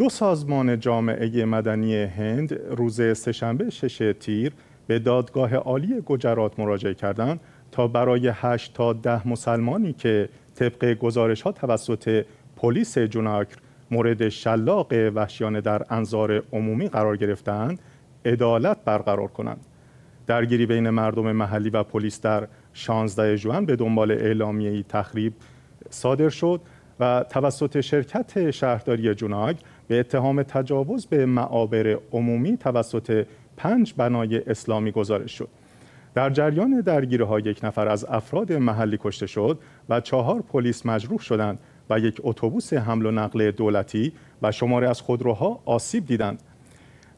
دو سازمان جامعه مدنی هند روز سهشنبه شش تیر به دادگاه عالی گجرات مراجعه کردند تا برای 8 تا 10 مسلمانی که طبق گزارش ها توسط پلیس جوناکر مورد شلاق وحشیانه در انظار عمومی قرار گرفتند عدالت برقرار کنند درگیری بین مردم محلی و پلیس در 16 جوان به دنبال اعلامیه تخریب صادر شد و توسط شرکت شهرداری جوناگ به اتهام تجاوز به معابر عمومی توسط پنج بنای اسلامی گزارش شد در جریان درگیری ها یک نفر از افراد محلی کشته شد و چهار پلیس مجروح شدند و یک اتوبوس حمل و نقل دولتی و شماره از خودروها آسیب دیدند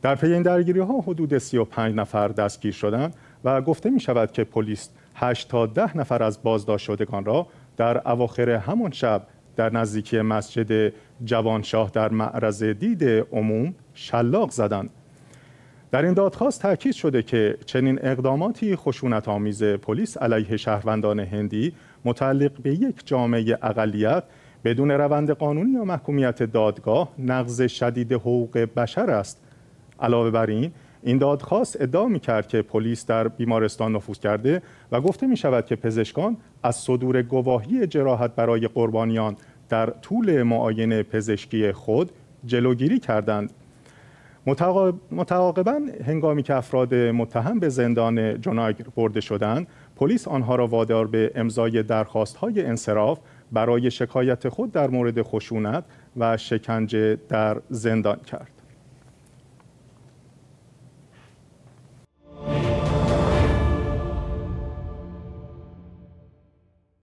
در پی این درگیری ها حدود 35 نفر دستگیر شدند و گفته می شود که پلیس 8 تا 10 نفر از بازداشت شدگان را در اواخر همان شب در نزدیکی مسجد جوانشاه در معرض دید عموم شلاق زدند در این دادخواست تاکید شده که چنین اقداماتی خشونت آمیز پلیس علیه شهروندان هندی متعلق به یک جامعه اقلیت بدون روند قانونی یا محکومیت دادگاه نقض شدید حقوق بشر است علاوه بر این این دادخواست ادعا می کرد که پلیس در بیمارستان نفوذ کرده و گفته می شود که پزشکان از صدور گواهی جراحت برای قربانیان در طول معاینه پزشکی خود جلوگیری کردند متعاقبا هنگامی که افراد متهم به زندان جناگر برده شدند پلیس آنها را وادار به امضای درخواست های انصراف برای شکایت خود در مورد خشونت و شکنجه در زندان کرد